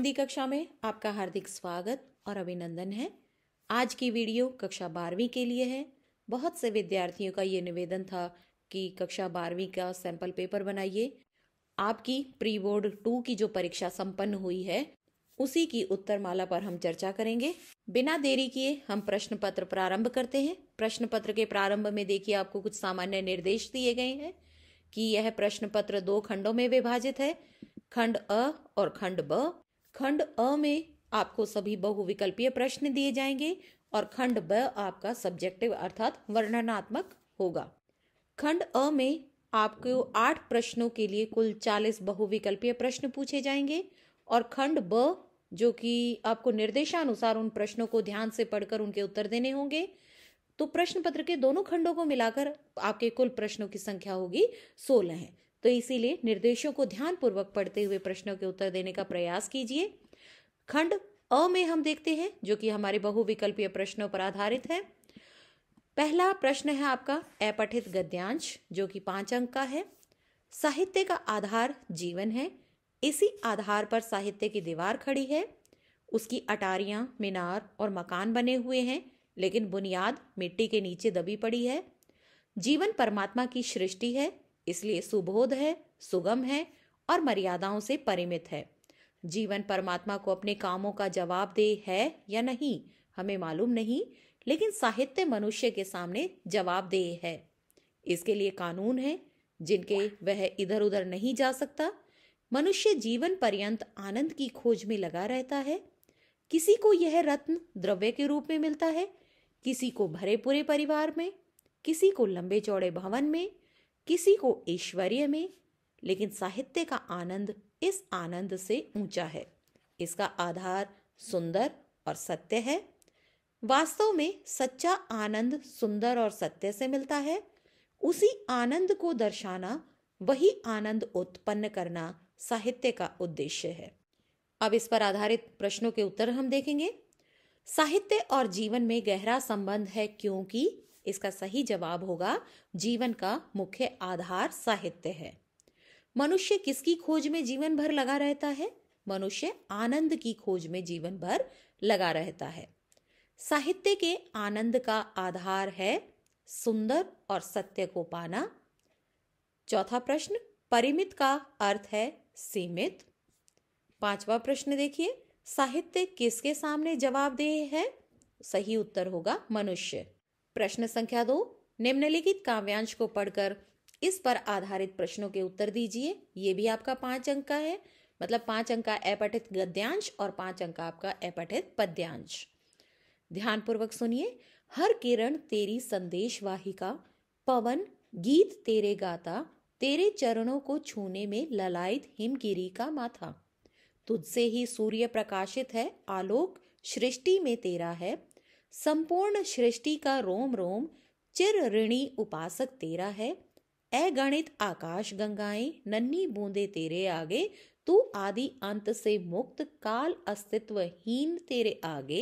हिंदी कक्षा में आपका हार्दिक स्वागत और अभिनंदन है आज की वीडियो कक्षा बारहवीं के लिए है बहुत से विद्यार्थियों का ये निवेदन था कि कक्षा बारहवीं का सैंपल पेपर बनाइए आपकी प्री बोर्ड टू की जो परीक्षा संपन्न हुई है उसी की उत्तरमाला पर हम चर्चा करेंगे बिना देरी किए हम प्रश्न पत्र प्रारंभ करते हैं प्रश्न पत्र के प्रारंभ में देखिए आपको कुछ सामान्य निर्देश दिए गए हैं कि यह प्रश्न पत्र दो खंडों में विभाजित है खंड अ और खंड ब खंड अ में आपको सभी बहुविकल्पीय प्रश्न दिए जाएंगे और खंड ब आपका सब्जेक्टिव अर्थात वर्णनात्मक होगा खंड अ में आपको आठ प्रश्नों के लिए कुल चालीस बहुविकल्पीय प्रश्न पूछे जाएंगे और खंड ब जो कि आपको निर्देशानुसार उन प्रश्नों को ध्यान से पढ़कर उनके उत्तर देने होंगे तो प्रश्न पत्र के दोनों खंडों को मिलाकर आपके कुल प्रश्नों की संख्या होगी सोलह है तो इसीलिए निर्देशों को ध्यानपूर्वक पढ़ते हुए प्रश्नों के उत्तर देने का प्रयास कीजिए खंड अ में हम देखते हैं जो कि हमारे बहुविकल्पीय प्रश्नों पर आधारित है पहला प्रश्न है आपका अपठित गद्यांश जो कि पांच अंक का है साहित्य का आधार जीवन है इसी आधार पर साहित्य की दीवार खड़ी है उसकी अटारियां मीनार और मकान बने हुए हैं लेकिन बुनियाद मिट्टी के नीचे दबी पड़ी है जीवन परमात्मा की सृष्टि है इसलिए सुबोध है सुगम है और मर्यादाओं से परिमित है जीवन परमात्मा को अपने कामों का जवाब दे है या नहीं हमें मालूम नहीं लेकिन साहित्य मनुष्य के सामने जवाबदेह है इसके लिए कानून है जिनके वह इधर उधर नहीं जा सकता मनुष्य जीवन पर्यंत आनंद की खोज में लगा रहता है किसी को यह रत्न द्रव्य के रूप में मिलता है किसी को भरे पूरे परिवार में किसी को लंबे चौड़े भवन में किसी को ऐश्वर्य में लेकिन साहित्य का आनंद इस आनंद से ऊंचा है इसका आधार सुंदर और सत्य है वास्तव में सच्चा आनंद सुंदर और सत्य से मिलता है उसी आनंद को दर्शाना वही आनंद उत्पन्न करना साहित्य का उद्देश्य है अब इस पर आधारित प्रश्नों के उत्तर हम देखेंगे साहित्य और जीवन में गहरा संबंध है क्योंकि इसका सही जवाब होगा जीवन का मुख्य आधार साहित्य है मनुष्य किसकी खोज में जीवन भर लगा रहता है मनुष्य आनंद की खोज में जीवन भर लगा रहता है साहित्य के आनंद का आधार है सुंदर और सत्य को पाना चौथा प्रश्न परिमित का अर्थ है सीमित पांचवा प्रश्न देखिए साहित्य किसके सामने जवाबदेह है सही उत्तर होगा मनुष्य प्रश्न संख्या दो निम्नलिखित काव्यांश को पढ़कर इस पर आधारित प्रश्नों के उत्तर दीजिए ये भी आपका पांच अंक का है मतलब पांच अंक का अपठित गद्यांश और पांच अंक का आपका अपठित पद्यांश ध्यानपूर्वक सुनिए हर किरण तेरी संदेश वाहिका पवन गीत तेरे गाता तेरे चरणों को छूने में ललायत हिमगिरी का माथा तुझसे ही सूर्य प्रकाशित है आलोक सृष्टि में तेरा है संपूर्ण सृष्टि का रोम रोम चिर ऋणी उपासक तेरा है अगणित आकाश गंगाएं नन्ही बूंदे तेरे आगे तू आदि अंत से मुक्त काल अस्तित्व हीन तेरे आगे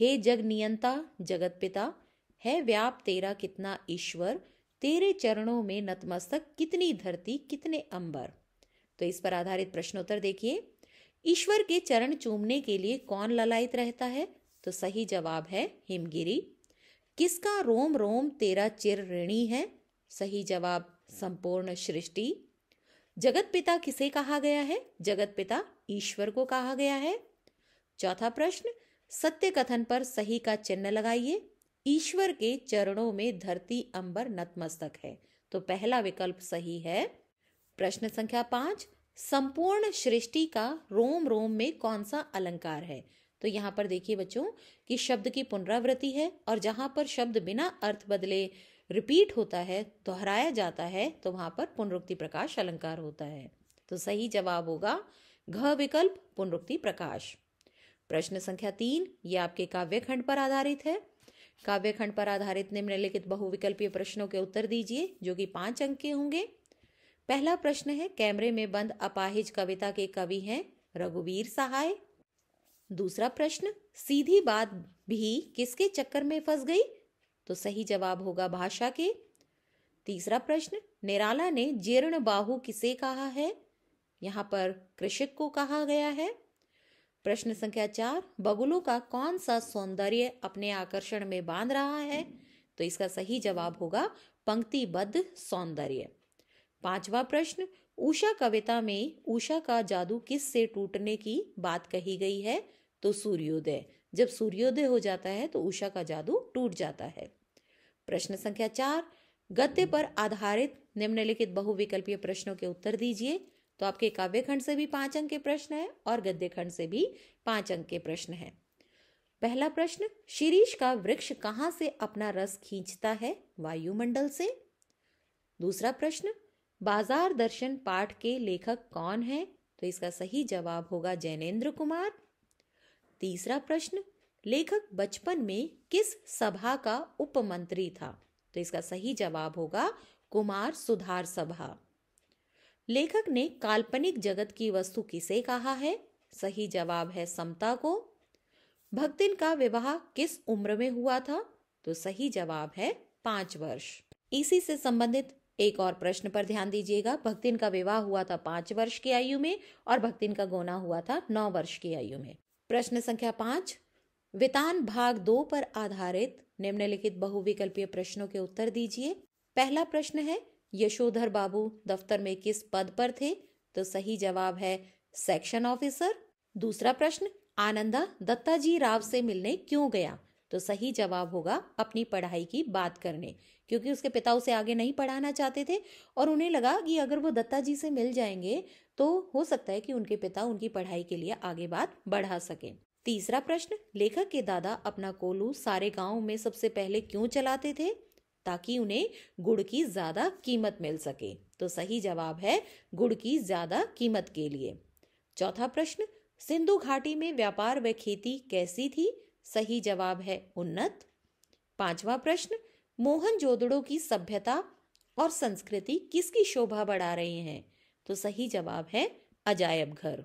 हे जग नियंता जगत पिता है व्याप तेरा कितना ईश्वर तेरे चरणों में नतमस्तक कितनी धरती कितने अंबर तो इस पर आधारित प्रश्नोत्तर देखिए ईश्वर के चरण चूमने के लिए कौन ललायत रहता है तो सही जवाब है हिमगिरी किसका रोम रोम तेरा चिर ऋणी है सही जवाब संपूर्ण सृष्टि जगत पिता किसे कहा गया है जगत पिता ईश्वर को कहा गया है चौथा प्रश्न सत्य कथन पर सही का चिन्ह लगाइए ईश्वर के चरणों में धरती अंबर नतमस्तक है तो पहला विकल्प सही है प्रश्न संख्या पांच संपूर्ण सृष्टि का रोम रोम में कौन सा अलंकार है तो यहाँ पर देखिए बच्चों कि शब्द की पुनरावृत्ति है और जहां पर शब्द बिना अर्थ बदले रिपीट होता है दोहराया जाता है तो वहां पर पुनरुक्ति प्रकाश अलंकार होता है तो सही जवाब होगा घ विकल्प पुनरुक्ति प्रकाश प्रश्न संख्या तीन ये आपके काव्यखंड पर आधारित है काव्यखंड पर आधारित निम्नलिखित बहुविकल्पीय प्रश्नों के उत्तर दीजिए जो कि पांच अंक के होंगे पहला प्रश्न है कैमरे में बंद अपाहिज कविता के कवि हैं रघुवीर सहाय दूसरा प्रश्न सीधी बात भी किसके चक्कर में फंस गई तो सही जवाब होगा भाषा के तीसरा प्रश्न निराला ने जीर्ण बाहु किसे कहा है यहाँ पर कृषक को कहा गया है प्रश्न संख्या चार बगुलों का कौन सा सौंदर्य अपने आकर्षण में बांध रहा है तो इसका सही जवाब होगा पंक्तिबद्ध सौंदर्य पांचवा प्रश्न उषा कविता में उषा का जादू किस से टूटने की बात कही गई है तो सूर्योदय जब सूर्योदय हो जाता है तो उषा का जादू टूट जाता है प्रश्न संख्या चार गद्य पर आधारित निम्नलिखित बहुविकल्पीय प्रश्नों के उत्तर दीजिए तो आपके काव्य खंड से भी पांच अंक के प्रश्न है और गद्य खंड से भी पांच अंक के प्रश्न है पहला प्रश्न शीरीष का वृक्ष कहाँ से अपना रस खींचता है वायुमंडल से दूसरा प्रश्न बाजार दर्शन पाठ के लेखक कौन है तो इसका सही जवाब होगा जैनेन्द्र कुमार तीसरा प्रश्न लेखक बचपन में किस सभा का उपमंत्री था तो इसका सही जवाब होगा कुमार सुधार सभा लेखक ने काल्पनिक जगत की वस्तु किसे कहा है सही जवाब है समता को भक्तिन का विवाह किस उम्र में हुआ था तो सही जवाब है पांच वर्ष इसी से संबंधित एक और प्रश्न पर ध्यान दीजिएगा भक्तिन का विवाह हुआ था पांच वर्ष की आयु में और भक्तिन का गोना हुआ था नौ वर्ष की आयु में प्रश्न संख्या पांच वितान भाग दो पर आधारित निम्नलिखित बहुविकल्पीय प्रश्नों के उत्तर दीजिए पहला प्रश्न है यशोधर बाबू दफ्तर में किस पद पर थे तो सही जवाब है सेक्शन ऑफिसर दूसरा प्रश्न आनंदा दत्ताजी राव से मिलने क्यों गया तो सही जवाब होगा अपनी पढ़ाई की बात करने क्योंकि उसके पिता उसे आगे नहीं पढ़ाना चाहते थे और उन्हें लगा कि अगर वो दत्ता जी से मिल जाएंगे तो हो सकता है कि उनके पिता उनकी पढ़ाई के लिए आगे बात बढ़ा सकें तीसरा प्रश्न लेखक के दादा अपना कोलू सारे गांव में सबसे पहले क्यों चलाते थे ताकि उन्हें गुड़ की ज्यादा कीमत मिल सके तो सही जवाब है गुड़ की ज्यादा कीमत के लिए चौथा प्रश्न सिंधु घाटी में व्यापार व खेती कैसी थी सही जवाब है उन्नत पांचवा प्रश्न मोहन जोदड़ो की सभ्यता और संस्कृति किसकी शोभा बढ़ा रही हैं? तो सही जवाब है अजायब घर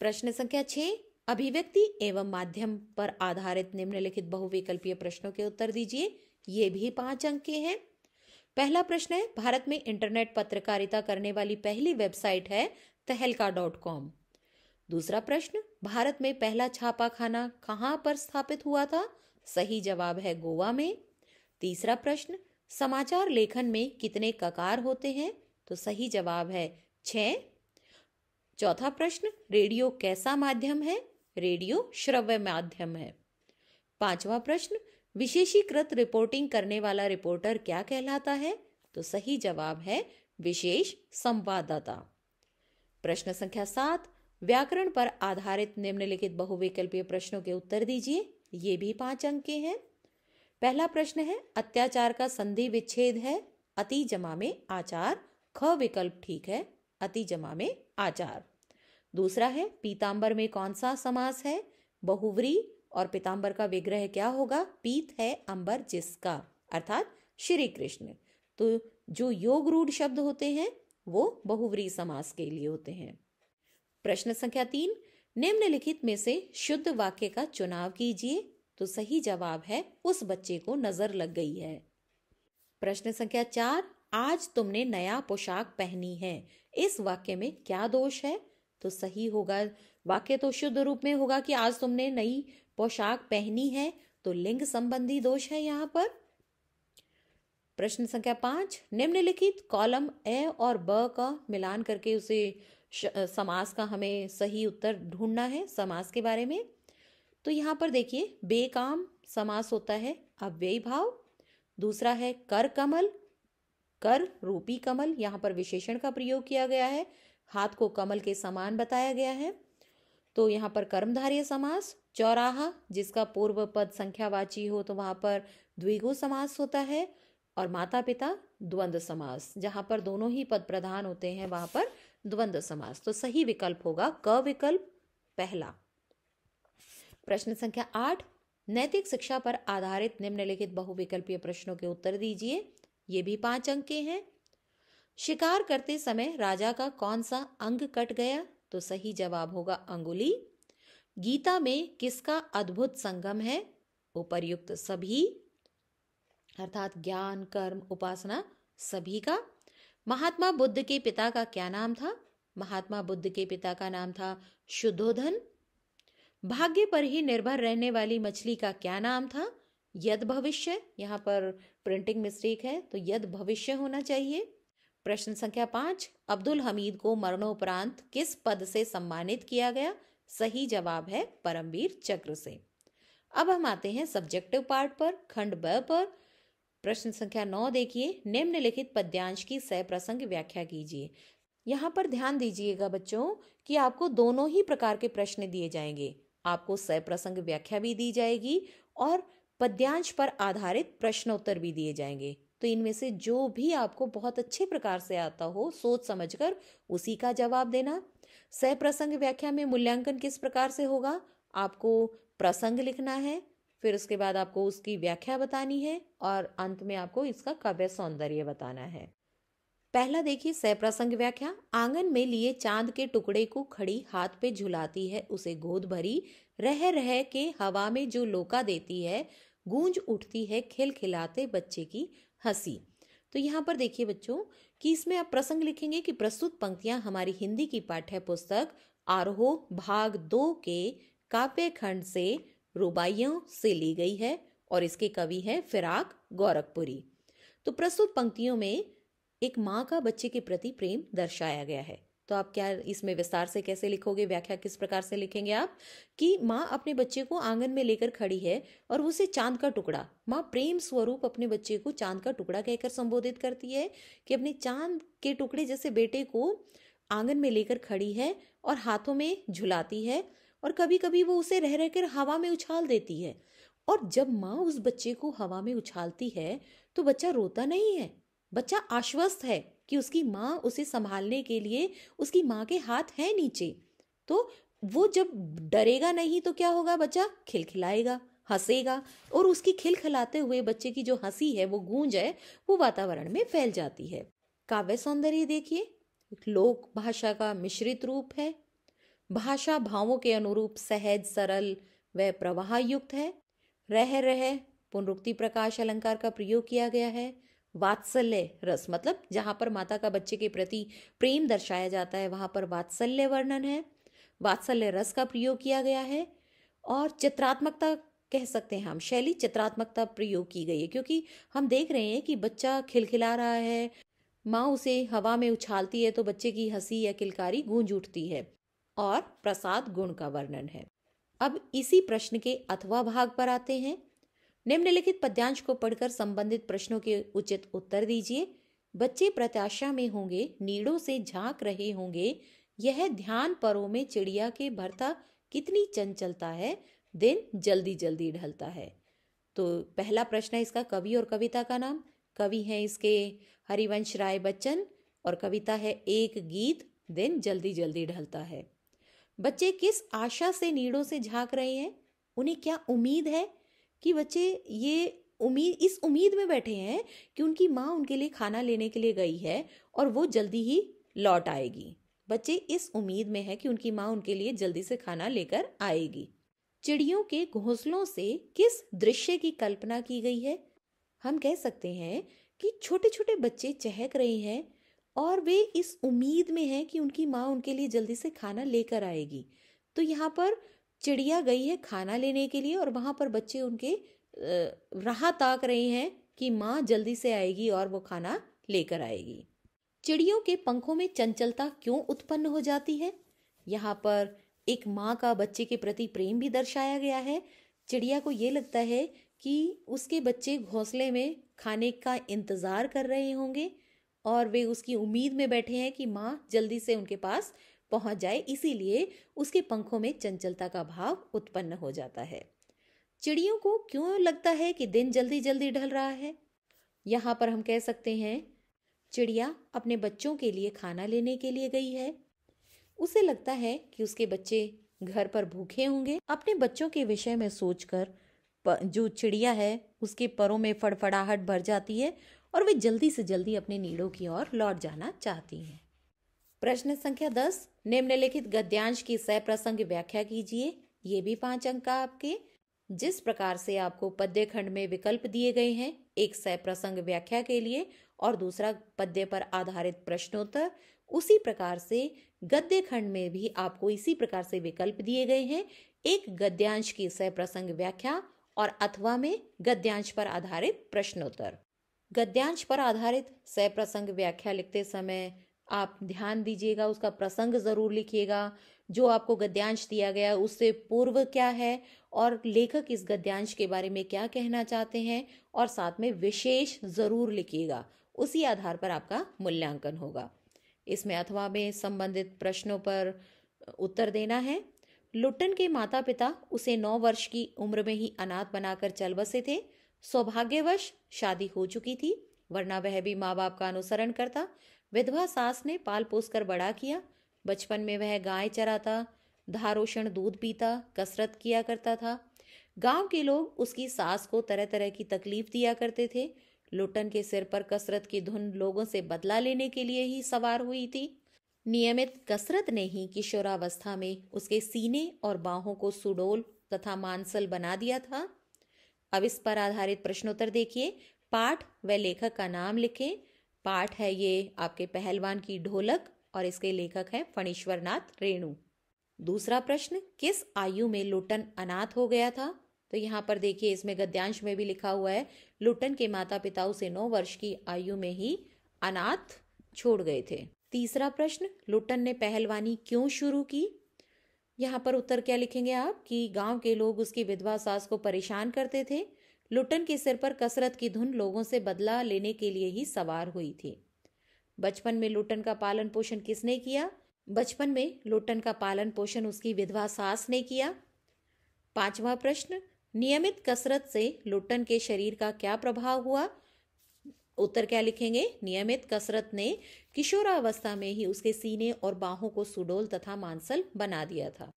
प्रश्न संख्या छ अभिव्यक्ति एवं माध्यम पर आधारित निम्नलिखित बहुविकल्पीय प्रश्नों के उत्तर दीजिए ये भी पांच अंक के हैं पहला प्रश्न है भारत में इंटरनेट पत्रकारिता करने वाली पहली वेबसाइट है तहलका डॉट कॉम दूसरा प्रश्न भारत में पहला छापा खाना कहाँ पर स्थापित हुआ था सही जवाब है गोवा में तीसरा प्रश्न समाचार लेखन में कितने ककार होते हैं तो सही जवाब है छ चौथा प्रश्न रेडियो कैसा माध्यम है रेडियो श्रव्य माध्यम है पांचवा प्रश्न विशेषीकृत रिपोर्टिंग करने वाला रिपोर्टर क्या कहलाता है तो सही जवाब है विशेष संवाददाता प्रश्न संख्या सात व्याकरण पर आधारित निम्नलिखित बहुविकल्पीय प्रश्नों के उत्तर दीजिए ये भी पांच अंक के हैं पहला प्रश्न है अत्याचार का संधि विच्छेद है अति जमा में आचार ख विकल्प ठीक है अति जमा में आचार दूसरा है पीतांबर में कौन सा समास है बहुवरी और पीतांबर का विग्रह क्या होगा पीत है अंबर जिसका अर्थात श्री कृष्ण तो जो योग रूढ़ शब्द होते हैं वो बहुवरी समास के लिए होते हैं प्रश्न संख्या तीन निम्नलिखित में से शुद्ध वाक्य का चुनाव कीजिए तो सही जवाब है उस बच्चे को नजर लग गई है प्रश्न संख्या चार आज तुमने नया पोशाक पहनी है इस वाक्य में क्या दोष है तो सही होगा वाक्य तो शुद्ध रूप में होगा कि आज तुमने नई पोशाक पहनी है तो लिंग संबंधी दोष है यहाँ पर प्रश्न संख्या पांच निम्नलिखित कॉलम ए और ब का मिलान करके उसे समास का हमें सही उत्तर ढूंढना है समास के बारे में तो यहाँ पर देखिए बेकाम समास होता है अव्यय भाव दूसरा है कर कमल कर रूपी कमल यहाँ पर विशेषण का प्रयोग किया गया है हाथ को कमल के समान बताया गया है तो यहाँ पर कर्मधार्य समास चौराहा जिसका पूर्व पद संख्यावाची हो तो वहाँ पर द्विगु समास होता है और माता पिता द्वंद्व समास जहाँ पर दोनों ही पद प्रधान होते हैं वहाँ पर द्वंद्व समास तो सही विकल्प होगा क विकल्प पहला प्रश्न संख्या आठ नैतिक शिक्षा पर आधारित निम्नलिखित बहुविकल्पीय प्रश्नों के उत्तर दीजिए ये भी पांच अंक के हैं शिकार करते समय राजा का कौन सा अंग कट गया तो सही जवाब होगा अंगुली गीता में किसका अद्भुत संगम है उपर्युक्त सभी अर्थात ज्ञान कर्म उपासना सभी का महात्मा बुद्ध के पिता का क्या नाम था महात्मा बुद्ध के पिता का नाम था शुद्धोधन भाग्य पर ही निर्भर रहने वाली मछली का क्या नाम था यद भविष्य यहाँ पर प्रिंटिंग मिस्टेक है तो यद भविष्य होना चाहिए प्रश्न संख्या पाँच अब्दुल हमीद को मरणोपरांत किस पद से सम्मानित किया गया सही जवाब है परमवीर चक्र से अब हम आते हैं सब्जेक्टिव पार्ट पर खंड ब पर प्रश्न संख्या नौ देखिए निम्नलिखित पद्यांश की सह प्रसंग व्याख्या कीजिए यहाँ पर ध्यान दीजिएगा बच्चों कि आपको दोनों ही प्रकार के प्रश्न दिए जाएंगे आपको सप्रसंग व्याख्या भी दी जाएगी और पद्यांश पर आधारित प्रश्नोत्तर भी दिए जाएंगे तो इनमें से जो भी आपको बहुत अच्छे प्रकार से आता हो सोच समझकर उसी का जवाब देना प्रसंग व्याख्या में मूल्यांकन किस प्रकार से होगा आपको प्रसंग लिखना है फिर उसके बाद आपको उसकी व्याख्या बतानी है और अंत में आपको इसका काव्य सौंदर्य बताना है पहला देखिए सप्रसंग व्याख्या आंगन में लिए चांद के टुकड़े को खड़ी हाथ पे झुलाती है उसे गोद भरी रह रह के हवा में जो लोका देती है गूंज उठती है खिल खिलाते बच्चे की हंसी तो यहाँ पर देखिए बच्चों कि इसमें आप प्रसंग लिखेंगे कि प्रस्तुत पंक्तियां हमारी हिंदी की पाठ्य पुस्तक आरोह भाग दो के काव्य खंड से रुबाइयों से ली गई है और इसके कवि हैं फिराक गोरखपुरी तो प्रस्तुत पंक्तियों में एक माँ का बच्चे के प्रति प्रेम दर्शाया गया है तो आप क्या इसमें विस्तार से कैसे लिखोगे व्याख्या किस प्रकार से लिखेंगे आप कि माँ अपने बच्चे को आंगन में लेकर खड़ी है और उसे चांद का टुकड़ा माँ प्रेम स्वरूप अपने बच्चे को चांद का टुकड़ा कहकर संबोधित करती है कि अपने चांद के टुकड़े जैसे बेटे को आंगन में लेकर खड़ी है और हाथों में झुलाती है और कभी कभी वो उसे रह रहकर हवा में उछाल देती है और जब माँ उस बच्चे को हवा में उछालती है तो बच्चा रोता नहीं है बच्चा आश्वस्त है कि उसकी माँ उसे संभालने के लिए उसकी माँ के हाथ है नीचे तो वो जब डरेगा नहीं तो क्या होगा बच्चा खिलखिलाएगा हंसेगा और उसकी खिलखिलाते हुए बच्चे की जो हंसी है वो गूंज है वो वातावरण में फैल जाती है काव्य सौंदर्य देखिए लोक भाषा का मिश्रित रूप है भाषा भावों के अनुरूप सहज सरल व प्रवाह युक्त है रह रह पुनरुक्ति प्रकाश अलंकार का प्रयोग किया गया है वात्सल्य रस मतलब जहाँ पर माता का बच्चे के प्रति प्रेम दर्शाया जाता है वहाँ पर वात्सल्य वर्णन है वात्सल्य रस का प्रयोग किया गया है और चित्रात्मकता कह सकते हैं हम शैली चित्रात्मकता प्रयोग की गई है क्योंकि हम देख रहे हैं कि बच्चा खिलखिला रहा है माँ उसे हवा में उछालती है तो बच्चे की हंसी या किलकारी गूंज उठती है और प्रसाद गुण का वर्णन है अब इसी प्रश्न के अथवा भाग पर आते हैं निम्नलिखित पद्यांश को पढ़कर संबंधित प्रश्नों के उचित उत्तर दीजिए बच्चे प्रत्याशा में होंगे नीड़ों से झांक रहे होंगे यह ध्यान परों में चिड़िया के भरता कितनी चंचलता है दिन जल्दी जल्दी ढलता है तो पहला प्रश्न है इसका कवि और कविता का नाम कवि हैं इसके हरिवंश राय बच्चन और कविता है एक गीत दिन जल्दी जल्दी ढलता है बच्चे किस आशा से नीड़ों से झांक रहे हैं उन्हें क्या उम्मीद है कि बच्चे ये उम्मीद इस उम्मीद में बैठे हैं कि उनकी माँ उनके लिए खाना लेने के लिए गई है और वो जल्दी ही लौट आएगी बच्चे इस उम्मीद में है कि उनकी माँ उनके लिए जल्दी से खाना लेकर आएगी चिड़ियों के घोंसलों से किस दृश्य की कल्पना की गई है हम कह सकते हैं कि छोटे छोटे बच्चे चहक रहे हैं और वे इस उम्मीद में हैं कि उनकी माँ उनके लिए जल्दी से खाना लेकर आएगी तो यहाँ पर चिड़िया गई है खाना लेने के लिए और वहाँ पर बच्चे उनके राह ताक रहे हैं कि माँ जल्दी से आएगी और वो खाना लेकर आएगी चिड़ियों के पंखों में चंचलता क्यों उत्पन्न हो जाती है यहाँ पर एक माँ का बच्चे के प्रति प्रेम भी दर्शाया गया है चिड़िया को ये लगता है कि उसके बच्चे घोंसले में खाने का इंतज़ार कर रहे होंगे और वे उसकी उम्मीद में बैठे हैं कि माँ जल्दी से उनके पास पहुंच जाए इसीलिए उसके पंखों में चंचलता का भाव उत्पन्न हो जाता है चिड़ियों को क्यों लगता है कि दिन जल्दी जल्दी ढल रहा है यहाँ पर हम कह सकते हैं चिड़िया अपने बच्चों के लिए खाना लेने के लिए गई है उसे लगता है कि उसके बच्चे घर पर भूखे होंगे अपने बच्चों के विषय में सोचकर जो चिड़िया है उसके परों में फड़फड़ाहट भर जाती है और वे जल्दी से जल्दी अपने नीड़ों की ओर लौट जाना चाहती हैं प्रश्न संख्या दस निम्नलिखित गद्यांश की सह प्रसंग व्याख्या कीजिए ये भी पांच अंक का आपके जिस प्रकार से आपको पद्य खंड में विकल्प दिए गए हैं एक सह प्रसंग व्याख्या के लिए और दूसरा पद्य पर आधारित प्रश्नोत्तर उसी प्रकार से गद्य खंड में भी आपको इसी प्रकार से विकल्प दिए गए हैं एक गद्यांश की सह प्रसंग व्याख्या और अथवा में गद्यांश पर आधारित प्रश्नोत्तर गद्यांश पर आधारित सह प्रसंग व्याख्या लिखते समय आप ध्यान दीजिएगा उसका प्रसंग ज़रूर लिखिएगा जो आपको गद्यांश दिया गया उससे पूर्व क्या है और लेखक इस गद्यांश के बारे में क्या कहना चाहते हैं और साथ में विशेष ज़रूर लिखिएगा उसी आधार पर आपका मूल्यांकन होगा इसमें अथवा में संबंधित प्रश्नों पर उत्तर देना है लुटन के माता पिता उसे नौ वर्ष की उम्र में ही अनाथ बनाकर चल बसे थे सौभाग्यवश शादी हो चुकी थी वरना वह भी माँ बाप का अनुसरण करता विधवा सास ने पाल पोस कर बड़ा किया बचपन में वह गाय चराता धारोषण दूध पीता कसरत किया करता था गांव के लोग उसकी सास को तरह तरह की तकलीफ दिया करते थे लुटन के सिर पर कसरत की धुन लोगों से बदला लेने के लिए ही सवार हुई थी नियमित कसरत ने ही किशोरावस्था में उसके सीने और बाहों को सुडोल तथा मांसल बना दिया था अब इस पर आधारित प्रश्नोत्तर देखिए पाठ व लेखक का नाम लिखें पाठ है ये आपके पहलवान की ढोलक और इसके लेखक हैं फणीश्वरनाथ रेणु दूसरा प्रश्न किस आयु में लुटन अनाथ हो गया था तो यहाँ पर देखिए इसमें गद्यांश में भी लिखा हुआ है लुटन के माता पिता उसे नौ वर्ष की आयु में ही अनाथ छोड़ गए थे तीसरा प्रश्न लुटन ने पहलवानी क्यों शुरू की यहाँ पर उत्तर क्या लिखेंगे आप कि गांव के लोग उसकी विधवा सास को परेशान करते थे लुटन के सिर पर कसरत की धुन लोगों से बदला लेने के लिए ही सवार हुई थी बचपन में लुटन का पालन पोषण किसने किया बचपन में लुटन का पालन पोषण उसकी विधवा सास ने किया पांचवा प्रश्न नियमित कसरत से लुटन के शरीर का क्या प्रभाव हुआ उत्तर क्या लिखेंगे नियमित कसरत ने किशोरावस्था में ही उसके सीने और बाहों को सुडोल तथा मांसल बना दिया था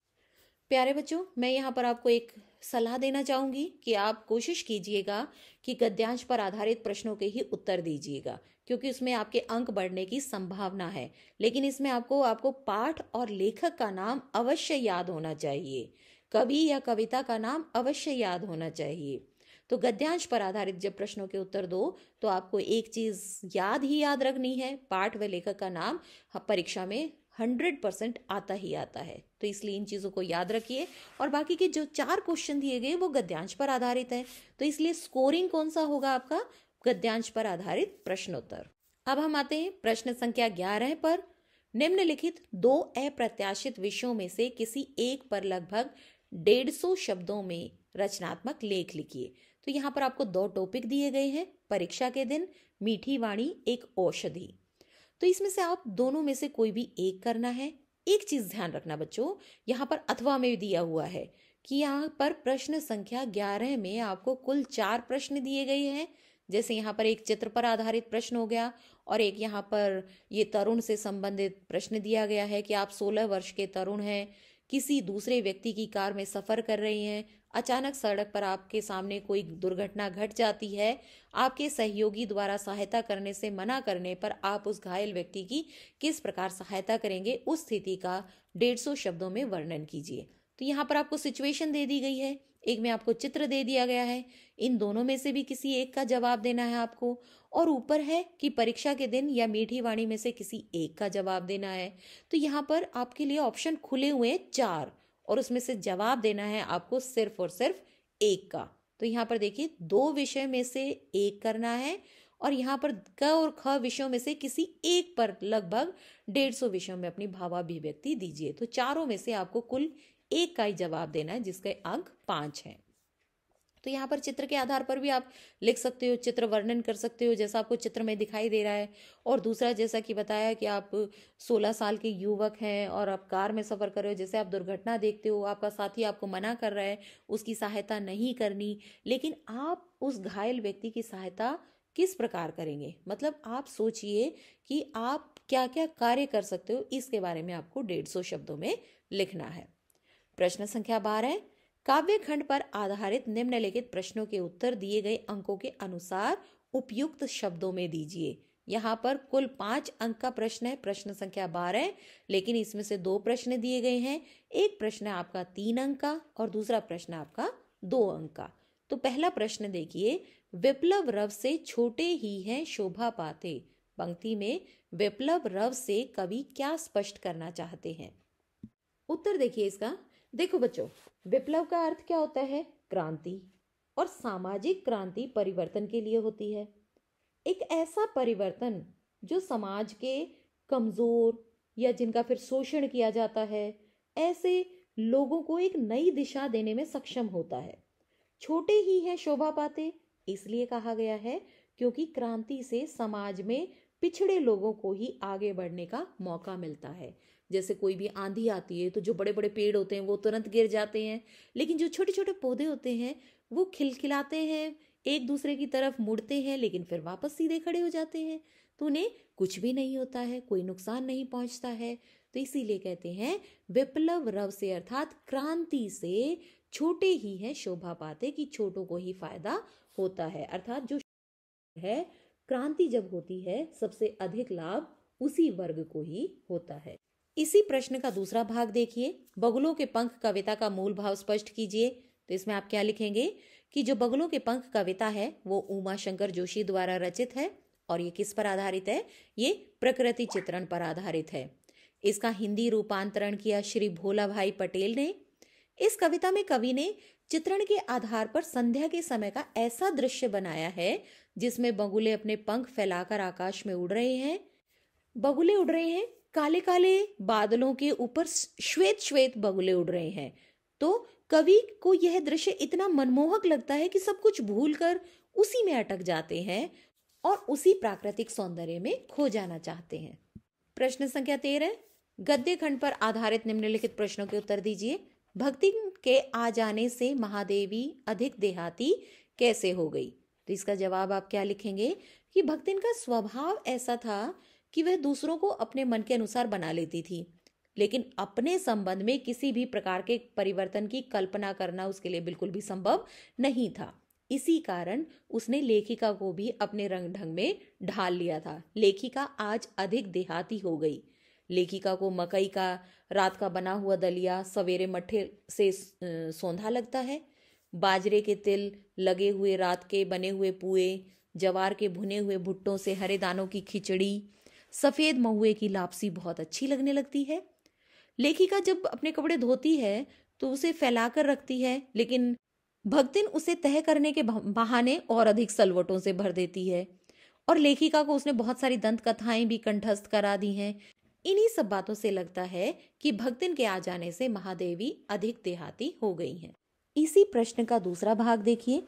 प्यारे बच्चों मैं यहाँ पर आपको एक सलाह देना चाहूँगी कि आप कोशिश कीजिएगा कि गद्यांश पर आधारित प्रश्नों के ही उत्तर दीजिएगा क्योंकि उसमें आपके अंक बढ़ने की संभावना है लेकिन इसमें आपको आपको पाठ और लेखक का नाम अवश्य याद होना चाहिए कवि या कविता का नाम अवश्य याद होना चाहिए तो गद्यांश पर आधारित जब प्रश्नों के उत्तर दो तो आपको एक चीज़ याद ही याद रखनी है पाठ व लेखक का नाम परीक्षा में हंड्रेड परसेंट आता ही आता है तो इसलिए इन चीज़ों को याद रखिए और बाकी के जो चार क्वेश्चन दिए गए वो गद्यांश पर आधारित है तो इसलिए स्कोरिंग कौन सा होगा आपका गद्यांश पर आधारित प्रश्नोत्तर अब हम आते हैं प्रश्न संख्या ग्यारह पर निम्नलिखित दो अप्रत्याशित विषयों में से किसी एक पर लगभग डेढ़ सौ शब्दों में रचनात्मक लेख लिखिए तो यहाँ पर आपको दो टॉपिक दिए गए हैं परीक्षा के दिन मीठी वाणी एक औषधि तो इसमें से आप दोनों में से कोई भी एक करना है एक चीज ध्यान रखना बच्चों यहाँ पर अथवा में दिया हुआ है कि यहाँ पर प्रश्न संख्या ग्यारह में आपको कुल चार प्रश्न दिए गए हैं जैसे यहाँ पर एक चित्र पर आधारित प्रश्न हो गया और एक यहाँ पर ये तरुण से संबंधित प्रश्न दिया गया है कि आप 16 वर्ष के तरुण हैं किसी दूसरे व्यक्ति की कार में सफर कर रही हैं अचानक सड़क पर आपके सामने कोई दुर्घटना घट जाती है आपके सहयोगी द्वारा सहायता करने से मना करने पर आप उस घायल व्यक्ति की किस प्रकार सहायता करेंगे उस स्थिति का डेढ़ सौ शब्दों में वर्णन कीजिए तो यहाँ पर आपको सिचुएशन दे दी गई है एक में आपको चित्र दे दिया गया है इन दोनों में से भी किसी एक का जवाब देना है आपको और ऊपर है कि परीक्षा के दिन या मीठी वाणी में से किसी एक का जवाब देना है तो यहाँ पर आपके लिए ऑप्शन खुले हुए हैं चार और उसमें से जवाब देना है आपको सिर्फ और सिर्फ एक का तो यहाँ पर देखिए दो विषय में से एक करना है और यहाँ पर क और ख विषयों में से किसी एक पर लगभग डेढ़ सौ विषयों में अपनी भावाभिव्यक्ति दीजिए तो चारों में से आपको कुल एक का ही जवाब देना है जिसके अंक पांच है तो यहाँ पर चित्र के आधार पर भी आप लिख सकते हो चित्र वर्णन कर सकते हो जैसा आपको चित्र में दिखाई दे रहा है और दूसरा जैसा कि बताया कि आप सोलह साल के युवक हैं और आप कार में सफ़र कर रहे हो जैसे आप दुर्घटना देखते हो आपका साथी आपको मना कर रहा है उसकी सहायता नहीं करनी लेकिन आप उस घायल व्यक्ति की सहायता किस प्रकार करेंगे मतलब आप सोचिए कि आप क्या क्या कार्य कर सकते हो इसके बारे में आपको डेढ़ सौ शब्दों में लिखना है प्रश्न संख्या बारह काव्य खंड पर आधारित निम्नलिखित प्रश्नों के उत्तर दिए गए अंकों के अनुसार उपयुक्त शब्दों में दीजिए यहाँ पर कुल पांच अंक का प्रश्न है प्रश्न संख्या बारह लेकिन इसमें से दो प्रश्न दिए गए हैं एक प्रश्न आपका तीन अंक का और दूसरा प्रश्न आपका दो अंक का तो पहला प्रश्न देखिए विप्लव रव से छोटे ही हैं शोभा पाते पंक्ति में विप्लव रव से कवि क्या स्पष्ट करना चाहते हैं उत्तर देखिए इसका देखो बच्चों विप्लव का अर्थ क्या होता है क्रांति और सामाजिक क्रांति परिवर्तन के लिए होती है एक ऐसा परिवर्तन जो समाज के कमज़ोर या जिनका फिर शोषण किया जाता है ऐसे लोगों को एक नई दिशा देने में सक्षम होता है छोटे ही हैं शोभा पाते इसलिए कहा गया है क्योंकि क्रांति से समाज में पिछड़े लोगों को ही आगे बढ़ने का मौका मिलता है जैसे कोई भी आंधी आती है तो जो बड़े बड़े पेड़ होते हैं वो तुरंत गिर जाते हैं लेकिन जो छोटे छोटे पौधे होते हैं वो खिलखिलाते हैं एक दूसरे की तरफ मुड़ते हैं लेकिन फिर वापस सीधे खड़े हो जाते हैं तो उन्हें कुछ भी नहीं होता है कोई नुकसान नहीं पहुंचता है तो इसीलिए कहते हैं विप्लव रव से अर्थात क्रांति से छोटे ही है शोभा पाते कि छोटों को ही फायदा होता है अर्थात जो है क्रांति जब होती है सबसे अधिक लाभ उसी वर्ग को ही होता है इसी प्रश्न का दूसरा भाग देखिए बगुलों के पंख कविता का मूल भाव स्पष्ट कीजिए तो इसमें आप क्या लिखेंगे कि जो बगुलों के पंख कविता है वो उमा शंकर जोशी द्वारा रचित है और ये किस पर आधारित है ये प्रकृति चित्रण पर आधारित है इसका हिंदी रूपांतरण किया श्री भोला भाई पटेल ने इस कविता में कवि ने चित्रण के आधार पर संध्या के समय का ऐसा दृश्य बनाया है जिसमें बगुले अपने पंख फैलाकर आकाश में उड़ रहे हैं बगुले उड़ रहे हैं काले काले बादलों के ऊपर श्वेत श्वेत बगुले उड़ रहे हैं तो कवि को यह दृश्य इतना मनमोहक लगता है कि सब कुछ भूलकर उसी में अटक जाते हैं और उसी प्राकृतिक सौंदर्य में खो जाना चाहते हैं प्रश्न संख्या तेरह गद्य खंड पर आधारित निम्नलिखित प्रश्नों के उत्तर दीजिए भक्ति के आ जाने से महादेवी अधिक देहाती कैसे हो गई तो इसका जवाब आप क्या लिखेंगे कि भक्तिन का स्वभाव ऐसा था कि वह दूसरों को अपने मन के अनुसार बना लेती थी लेकिन अपने संबंध में किसी भी प्रकार के परिवर्तन की कल्पना करना उसके लिए बिल्कुल भी संभव नहीं था इसी कारण उसने लेखिका को भी अपने रंग ढंग में ढाल लिया था लेखिका आज अधिक देहाती हो गई लेखिका को मकई का रात का बना हुआ दलिया सवेरे मट्ठे से सौंधा लगता है बाजरे के तिल लगे हुए रात के बने हुए पुए जवार के भुने हुए भुट्टों से हरे दानों की खिचड़ी सफ़ेद महुए की लापसी बहुत अच्छी लगने लगती है लेखिका जब अपने कपड़े धोती है तो उसे फैलाकर रखती है लेकिन भक्तिन उसे तह करने के बहाने और अधिक सलवटों से भर देती है और लेखिका को उसने बहुत सारी दंत कथाएं भी कंठस्थ करा दी हैं इन्हीं सब बातों से लगता है कि भक्तिन के आ जाने से महादेवी अधिक देहाती हो गई हैं इसी प्रश्न का दूसरा भाग देखिए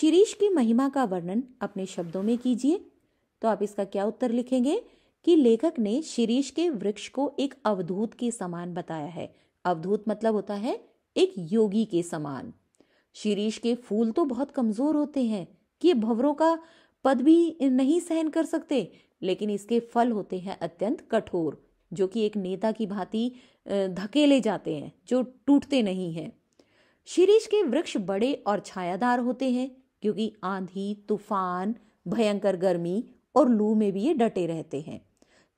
शिरीष की महिमा का वर्णन अपने शब्दों में कीजिए तो आप इसका क्या उत्तर लिखेंगे कि लेखक ने शिरीष के वृक्ष को एक अवधूत के समान बताया है अवधूत मतलब होता है एक योगी के समान शिरीष के फूल तो बहुत कमजोर होते हैं कि भवरों भंवरों का पद भी नहीं सहन कर सकते लेकिन इसके फल होते हैं अत्यंत कठोर जो कि एक नेता की भांति धकेले जाते हैं जो टूटते नहीं हैं शिरीष के वृक्ष बड़े और छायादार होते हैं क्योंकि आंधी तूफान भयंकर गर्मी और लू में भी ये डटे रहते हैं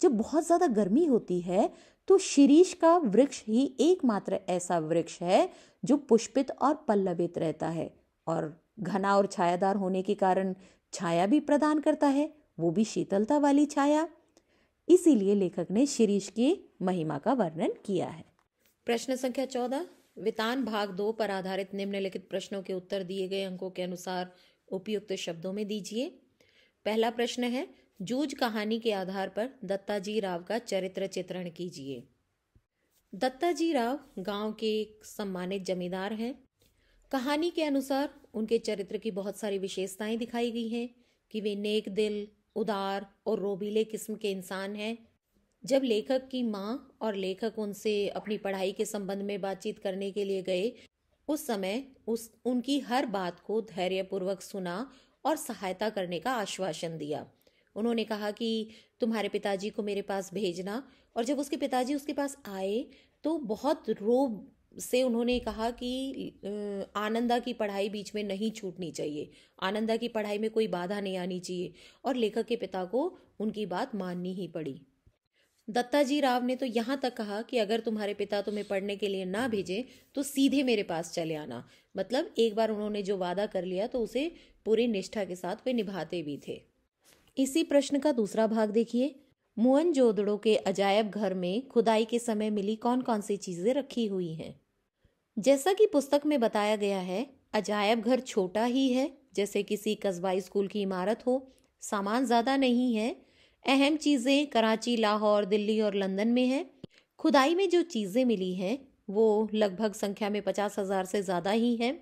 जब बहुत ज़्यादा गर्मी होती है तो शीरीष का वृक्ष ही एकमात्र ऐसा वृक्ष है जो पुष्पित और पल्लवित रहता है और घना और छायादार होने के कारण छाया भी प्रदान करता है वो भी शीतलता वाली छाया इसीलिए लेखक ने शीरीष की महिमा का वर्णन किया है प्रश्न संख्या चौदह वितान भाग दो पर आधारित निम्नलिखित प्रश्नों के उत्तर दिए गए अंकों के अनुसार उपयुक्त शब्दों में दीजिए पहला प्रश्न है जूझ कहानी के आधार पर दत्ताजी राव का चरित्र चित्रण कीजिए दत्ताजी राव गांव के एक सम्मानित जमींदार हैं कहानी के अनुसार उनके चरित्र की बहुत सारी विशेषताएं दिखाई गई हैं कि वे नेक दिल उदार और रोबीले किस्म के इंसान हैं जब लेखक की माँ और लेखक उनसे अपनी पढ़ाई के संबंध में बातचीत करने के लिए गए उस समय उस उनकी हर बात को धैर्यपूर्वक सुना और सहायता करने का आश्वासन दिया उन्होंने कहा कि तुम्हारे पिताजी को मेरे पास भेजना और जब उसके पिताजी उसके पास आए तो बहुत रोब से उन्होंने कहा कि आनंदा की पढ़ाई बीच में नहीं छूटनी चाहिए आनंदा की पढ़ाई में कोई बाधा नहीं आनी चाहिए और लेखक के पिता को उनकी बात माननी ही पड़ी दत्ता जी राव ने तो यहाँ तक कहा कि अगर तुम्हारे पिता तुम्हें पढ़ने के लिए ना भेजें तो सीधे मेरे पास चले आना मतलब एक बार उन्होंने जो वादा कर लिया तो उसे पूरी निष्ठा के साथ वे निभाते भी थे इसी प्रश्न का दूसरा भाग देखिए मोहन जोदड़ो के अजायब घर में खुदाई के समय मिली कौन कौन सी चीजें रखी हुई हैं जैसा कि पुस्तक में बताया गया है अजायब घर छोटा ही है जैसे किसी कस्बाई स्कूल की इमारत हो सामान ज्यादा नहीं है अहम चीजें कराची लाहौर दिल्ली और लंदन में है खुदाई में जो चीजें मिली हैं वो लगभग संख्या में पचास हजार से ज्यादा ही हैं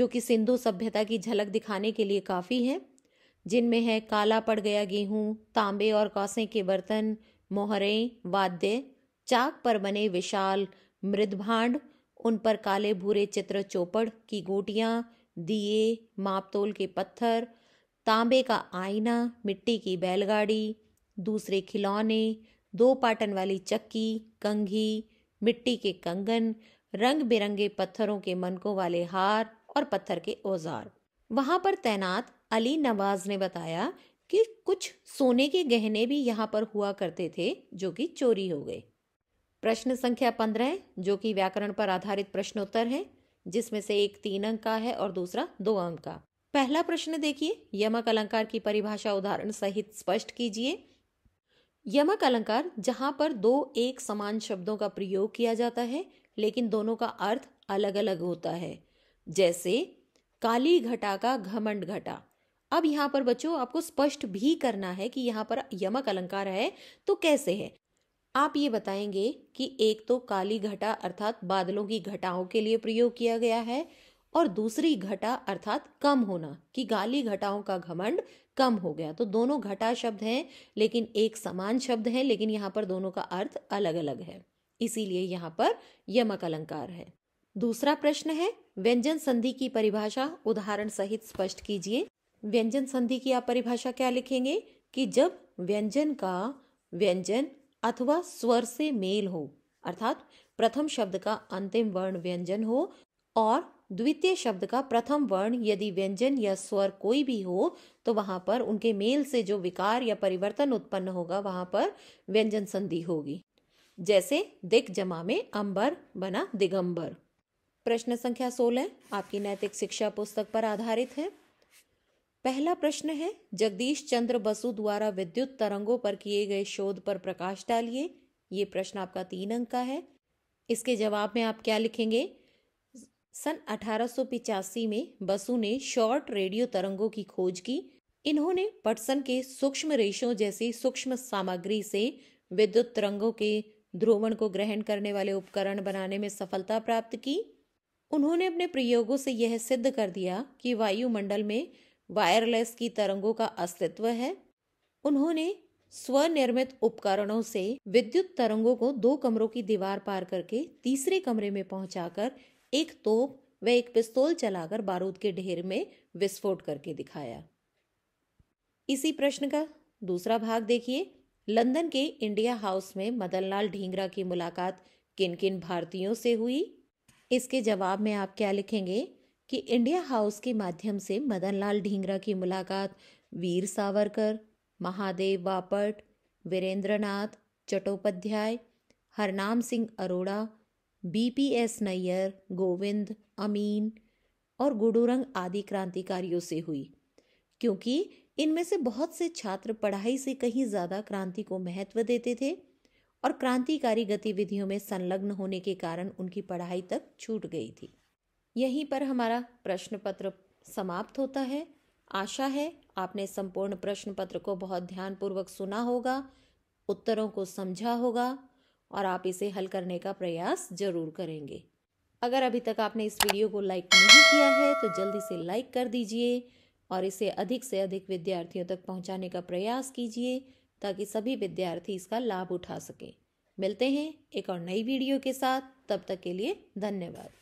जो कि सिंधु सभ्यता की झलक दिखाने के लिए काफी है जिनमें है काला पड़ गया गेहूं तांबे और कौसे के बर्तन मोहरें वाद्य चाक पर बने विशाल मृदभांड उन पर काले भूरे चित्र चौपड़ की गोटियां दिए मापतोल के पत्थर तांबे का आईना मिट्टी की बैलगाड़ी दूसरे खिलौने दो पाटन वाली चक्की कंघी मिट्टी के कंगन रंग बिरंगे पत्थरों के मनकों वाले हार और पत्थर के औजार वहां पर तैनात अली नवाज ने बताया कि कुछ सोने के गहने भी यहाँ पर हुआ करते थे जो कि चोरी हो गए प्रश्न संख्या पंद्रह जो कि व्याकरण पर आधारित प्रश्नोत्तर है जिसमें से एक तीन अंक का है और दूसरा दो अंक का पहला प्रश्न देखिए यमक अलंकार की परिभाषा उदाहरण सहित स्पष्ट कीजिए यमक अलंकार जहां पर दो एक समान शब्दों का प्रयोग किया जाता है लेकिन दोनों का अर्थ अलग अलग होता है जैसे काली घटा का घमंड घटा अब यहाँ पर बच्चों आपको स्पष्ट भी करना है कि यहाँ पर यमक अलंकार है तो कैसे है आप ये बताएंगे कि एक तो काली घटा अर्थात बादलों की घटाओं के लिए प्रयोग किया गया है और दूसरी घटा अर्थात कम होना कि गाली घटाओं का घमंड कम हो गया तो दोनों घटा शब्द हैं लेकिन एक समान शब्द है लेकिन यहाँ पर दोनों का अर्थ अलग अलग है इसीलिए यहाँ पर यमक अलंकार है दूसरा प्रश्न है व्यंजन संधि की परिभाषा उदाहरण सहित स्पष्ट कीजिए व्यंजन संधि की आप परिभाषा क्या लिखेंगे कि जब व्यंजन का व्यंजन अथवा स्वर से मेल हो अर्थात प्रथम शब्द का अंतिम वर्ण व्यंजन हो और द्वितीय शब्द का प्रथम वर्ण यदि व्यंजन या स्वर कोई भी हो तो वहां पर उनके मेल से जो विकार या परिवर्तन उत्पन्न होगा वहां पर व्यंजन संधि होगी जैसे दिग जमा में अंबर बना दिगंबर प्रश्न संख्या सोलह आपकी नैतिक शिक्षा पुस्तक पर आधारित है पहला प्रश्न है जगदीश चंद्र बसु द्वारा विद्युत तरंगों पर किए गए शोध पर प्रकाश डालिए ये प्रश्न आपका तीन अंक का है इसके जवाब में आप क्या लिखेंगे सन अठारह में बसु ने शॉर्ट रेडियो तरंगों की खोज की इन्होंने पटसन के सूक्ष्म रेशों जैसी सूक्ष्म सामग्री से विद्युत तरंगों के ध्रुवण को ग्रहण करने वाले उपकरण बनाने में सफलता प्राप्त की उन्होंने अपने प्रयोगों से यह सिद्ध कर दिया कि वायुमंडल में वायरलेस की तरंगों का अस्तित्व है उन्होंने स्वनिर्मित उपकरणों से विद्युत तरंगों को दो कमरों की दीवार पार करके तीसरे कमरे में पहुंचाकर एक तोप व एक पिस्तौल चलाकर बारूद के ढेर में विस्फोट करके दिखाया इसी प्रश्न का दूसरा भाग देखिए लंदन के इंडिया हाउस में मदनलाल ढींगरा की मुलाकात किन किन भारतीयों से हुई इसके जवाब में आप क्या लिखेंगे कि इंडिया हाउस के माध्यम से मदनलाल ढींगरा की मुलाकात वीर सावरकर महादेव बापट वीरेंद्रनाथ चट्टोपाध्याय हरनाम सिंह अरोड़ा बीपीएस नैयर गोविंद अमीन और गुडूरंग आदि क्रांतिकारियों से हुई क्योंकि इनमें से बहुत से छात्र पढ़ाई से कहीं ज़्यादा क्रांति को महत्व देते थे और क्रांतिकारी गतिविधियों में संलग्न होने के कारण उनकी पढ़ाई तक छूट गई थी यहीं पर हमारा प्रश्न पत्र समाप्त होता है आशा है आपने संपूर्ण प्रश्न पत्र को बहुत ध्यानपूर्वक सुना होगा उत्तरों को समझा होगा और आप इसे हल करने का प्रयास जरूर करेंगे अगर अभी तक आपने इस वीडियो को लाइक नहीं किया है तो जल्दी से लाइक कर दीजिए और इसे अधिक से अधिक विद्यार्थियों तक पहुंचाने का प्रयास कीजिए ताकि सभी विद्यार्थी इसका लाभ उठा सकें मिलते हैं एक और नई वीडियो के साथ तब तक के लिए धन्यवाद